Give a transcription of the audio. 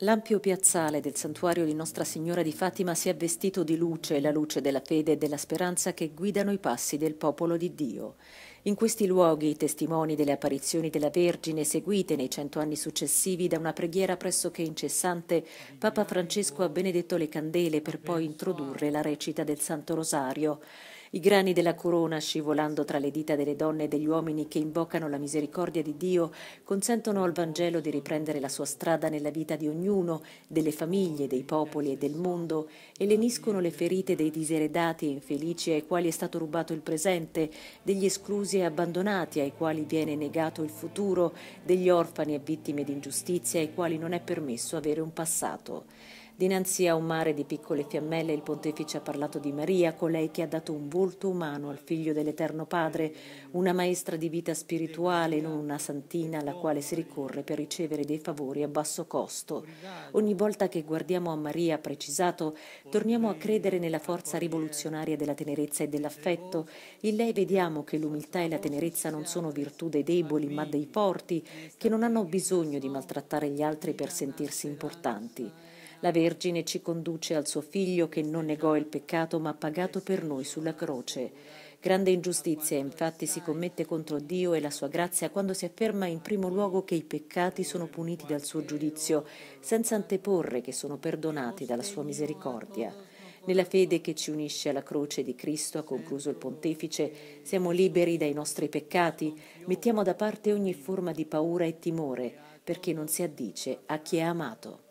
L'ampio piazzale del santuario di Nostra Signora di Fatima si è vestito di luce, la luce della fede e della speranza che guidano i passi del popolo di Dio. In questi luoghi i testimoni delle apparizioni della Vergine, seguite nei cento anni successivi da una preghiera pressoché incessante, Papa Francesco ha benedetto le candele per poi introdurre la recita del Santo Rosario i grani della corona scivolando tra le dita delle donne e degli uomini che invocano la misericordia di Dio consentono al Vangelo di riprendere la sua strada nella vita di ognuno, delle famiglie, dei popoli e del mondo, e leniscono le ferite dei diseredati e infelici ai quali è stato rubato il presente, degli esclusi e abbandonati ai quali viene negato il futuro, degli orfani e vittime di ingiustizia ai quali non è permesso avere un passato. Dinanzi a un mare di piccole fiammelle il pontefice ha parlato di Maria, colei che ha dato un volto umano al figlio dell'Eterno Padre, una maestra di vita spirituale, non una santina alla quale si ricorre per ricevere dei favori a basso costo. Ogni volta che guardiamo a Maria, ha precisato, torniamo a credere nella forza rivoluzionaria della tenerezza e dell'affetto. In lei vediamo che l'umiltà e la tenerezza non sono virtù dei deboli, ma dei forti, che non hanno bisogno di maltrattare gli altri per sentirsi importanti. La Vergine ci conduce al suo figlio che non negò il peccato ma ha pagato per noi sulla croce. Grande ingiustizia infatti si commette contro Dio e la sua grazia quando si afferma in primo luogo che i peccati sono puniti dal suo giudizio, senza anteporre che sono perdonati dalla sua misericordia. Nella fede che ci unisce alla croce di Cristo, ha concluso il pontefice, siamo liberi dai nostri peccati, mettiamo da parte ogni forma di paura e timore, perché non si addice a chi è amato.